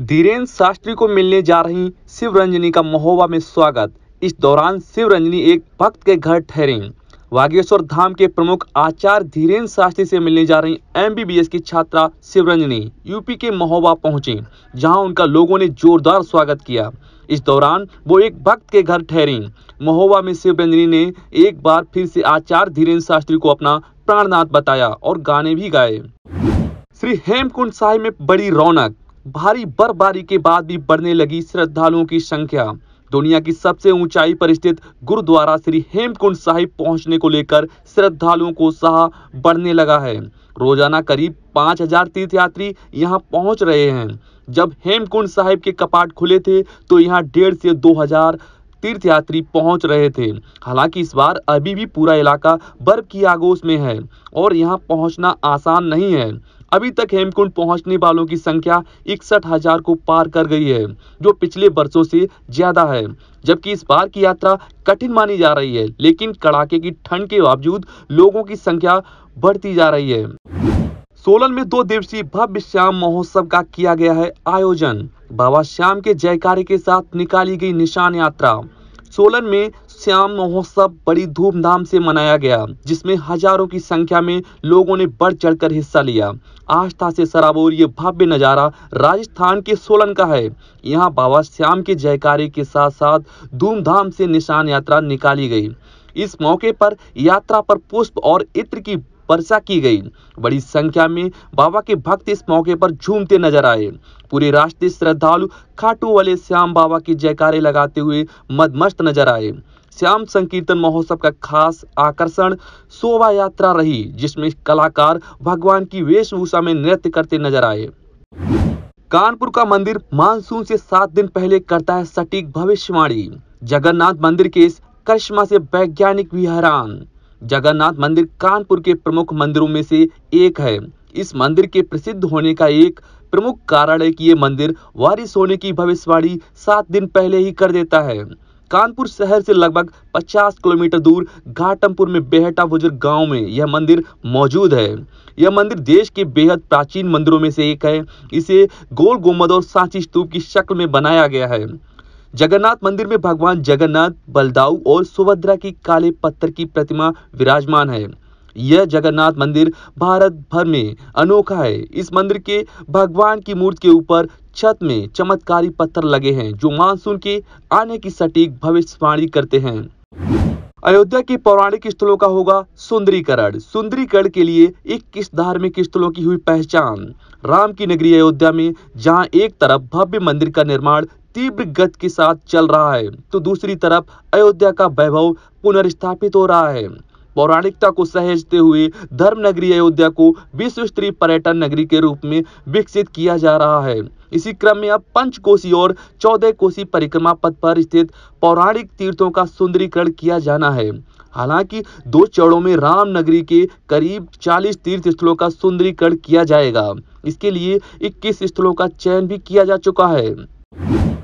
धीरेन्द्र शास्त्री को मिलने जा रही शिवरंजनी का महोबा में स्वागत इस दौरान शिवरंजनी एक भक्त के घर ठहरे वागेश्वर धाम के प्रमुख आचार्य धीरेन्द्र शास्त्री से मिलने जा रही एमबीबीएस की छात्रा शिवरंजनी यूपी के महोबा पहुंची जहां उनका लोगों ने जोरदार स्वागत किया इस दौरान वो एक भक्त के घर ठहरी महोबा में शिवरंजनी ने एक बार फिर से आचार्य धीरेन्द्र शास्त्री को अपना प्राणनाथ बताया और गाने भी गाए श्री हेमकुंड साहिब में बड़ी रौनक भारी बर्फबारी के बाद भी बढ़ने लगी श्रद्धालुओं की संख्या दुनिया की सबसे ऊंचाई पर स्थित गुरुद्वारा श्री हेमकुंड साहिब पहुंचने को लेकर श्रद्धालुओं को उत्साह बढ़ने लगा है रोजाना करीब पाँच हजार तीर्थयात्री यहां पहुंच रहे हैं जब हेमकुंड साहिब के कपाट खुले थे तो यहाँ डेढ़ से दो हजार तीर्थयात्री पहुंच रहे थे हालांकि इस बार अभी भी पूरा इलाका बर्फ की आगोश में है और यहां पहुंचना आसान नहीं है अभी तक हेमकुंड पहुंचने वालों की संख्या इकसठ हजार को पार कर गई है जो पिछले वर्षों से ज्यादा है जबकि इस बार की यात्रा कठिन मानी जा रही है लेकिन कड़ाके की ठंड के बावजूद लोगों की संख्या बढ़ती जा रही है सोलन में दो दिवसीय भव्य श्याम महोत्सव का किया गया है आयोजन बाबा श्याम के जयकारे के साथ निकाली गई निशान यात्रा सोलन में श्याम महोत्सव बड़ी धूमधाम से मनाया गया जिसमें हजारों की संख्या में लोगों ने बढ़ चढ़कर हिस्सा लिया आस्था से सराबोर ये भव्य नज़ारा राजस्थान के सोलन का है यहाँ बाबा श्याम के जयकारे के साथ साथ धूमधाम से निशान यात्रा निकाली गई इस मौके पर यात्रा पर पुष्प और इत्र की वर्षा की गई बड़ी संख्या में बाबा के भक्त इस मौके पर झूमते नजर आए पूरे रास्ते श्रद्धालु खाटू वाले श्याम बाबा की जयकारे लगाते हुए मदमस्त नजर आए श्याम संकीर्तन महोत्सव का खास आकर्षण शोभा यात्रा रही जिसमें कलाकार भगवान की वेशभूषा में नृत्य करते नजर आए कानपुर का मंदिर मानसून से सात दिन पहले करता है सटीक भविष्यवाणी जगन्नाथ मंदिर के इस करिश्मा से वैज्ञानिक भी हैरान जगन्नाथ मंदिर कानपुर के प्रमुख मंदिरों में से एक है इस मंदिर के प्रसिद्ध होने का एक प्रमुख कारण है कि ये मंदिर वारिस होने की भविष्यवाणी सात दिन पहले ही कर देता है कानपुर शहर से लगभग 50 किलोमीटर दूर घाटमपुर में बेहटा बुजुर्ग गांव में यह मंदिर मौजूद है यह मंदिर देश के बेहद प्राचीन मंदिरों में से एक है इसे गोल गुम्बद और सांची स्तूप की शक्ल में बनाया गया है जगन्नाथ मंदिर में भगवान जगन्नाथ बलदाऊ और सुभद्रा की काले पत्थर की प्रतिमा विराजमान है यह जगन्नाथ मंदिर भारत भर में अनोखा है इस मंदिर के भगवान की मूर्ति के ऊपर छत में चमत्कारी पत्थर लगे हैं जो मानसून के आने की सटीक भविष्यवाणी करते हैं अयोध्या के पौराणिक स्थलों का होगा सुंदरीकरण सुंदरीकरण के लिए किस धार्मिक स्थलों की हुई पहचान राम की नगरी अयोध्या में जहां एक तरफ भव्य मंदिर का निर्माण तीव्र गति के साथ चल रहा है तो दूसरी तरफ अयोध्या का वैभव पुनर्स्थापित हो रहा है पौराणिकता को सहेजते हुए धर्म नगरी अयोध्या को विश्व स्तरीय पर्यटन नगरी के रूप में विकसित किया जा रहा है इसी क्रम में अब पंच कोशी और चौदह कोसी परिक्रमा पथ पर स्थित पौराणिक तीर्थों का सुंदरीकरण किया जाना है हालांकि दो चरणों में राम नगरी के करीब 40 तीर्थ स्थलों का सुंदरीकरण किया जाएगा इसके लिए 21 स्थलों का चयन भी किया जा चुका है